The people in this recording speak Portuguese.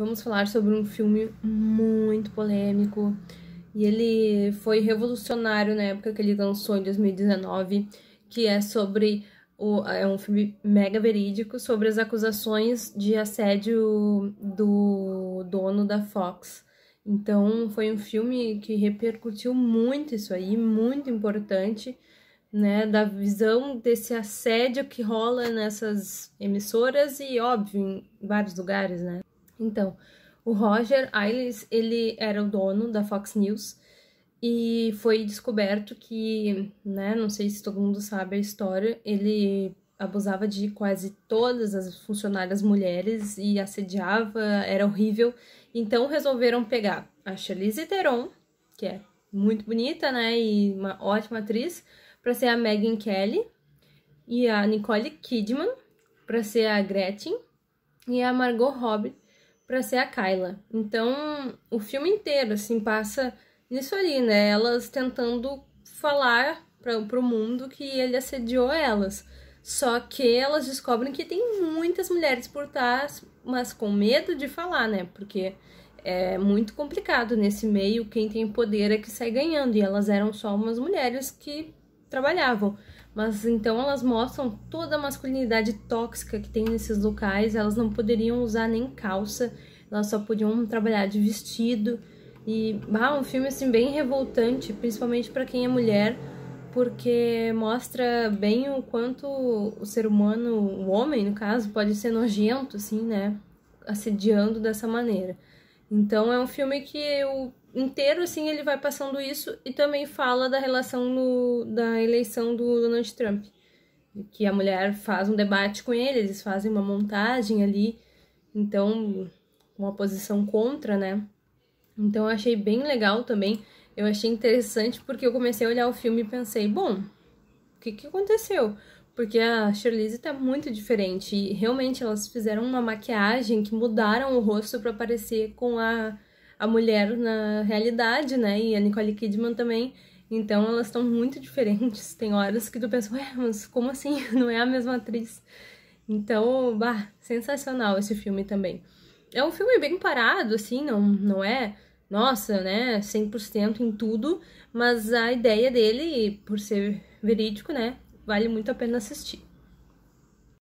Vamos falar sobre um filme muito polêmico. E ele foi revolucionário na época que ele lançou em 2019, que é sobre o, é um filme mega verídico sobre as acusações de assédio do dono da Fox. Então foi um filme que repercutiu muito isso aí, muito importante, né, da visão desse assédio que rola nessas emissoras e óbvio em vários lugares, né? Então, o Roger Ailes, ele era o dono da Fox News e foi descoberto que, né, não sei se todo mundo sabe a história, ele abusava de quase todas as funcionárias mulheres e assediava, era horrível. Então resolveram pegar a Charlize Theron, que é muito bonita, né, e uma ótima atriz, para ser a Megyn Kelly e a Nicole Kidman para ser a Gretchen e a Margot Robbie para ser a Kyla. Então, o filme inteiro, assim, passa nisso ali, né? Elas tentando falar para pro mundo que ele assediou elas. Só que elas descobrem que tem muitas mulheres por trás, mas com medo de falar, né? Porque é muito complicado nesse meio, quem tem poder é que sai ganhando. E elas eram só umas mulheres que trabalhavam. Mas então elas mostram toda a masculinidade tóxica que tem nesses locais, elas não poderiam usar nem calça, elas só podiam trabalhar de vestido. E ah, um filme assim bem revoltante, principalmente para quem é mulher, porque mostra bem o quanto o ser humano, o homem no caso, pode ser nojento, assim, né? Assediando dessa maneira. Então é um filme que o inteiro assim ele vai passando isso e também fala da relação no, da eleição do Donald Trump, que a mulher faz um debate com ele, eles fazem uma montagem ali, então uma posição contra, né? Então eu achei bem legal também. Eu achei interessante porque eu comecei a olhar o filme e pensei, bom, o que, que aconteceu? Porque a Charlize tá muito diferente. E realmente elas fizeram uma maquiagem que mudaram o rosto para parecer com a, a mulher na realidade, né? E a Nicole Kidman também. Então elas estão muito diferentes. Tem horas que tu pensa, ué, mas como assim? Não é a mesma atriz. Então, bah, sensacional esse filme também. É um filme bem parado, assim, não, não é, nossa, né, 100% em tudo, mas a ideia dele, por ser verídico, né, vale muito a pena assistir.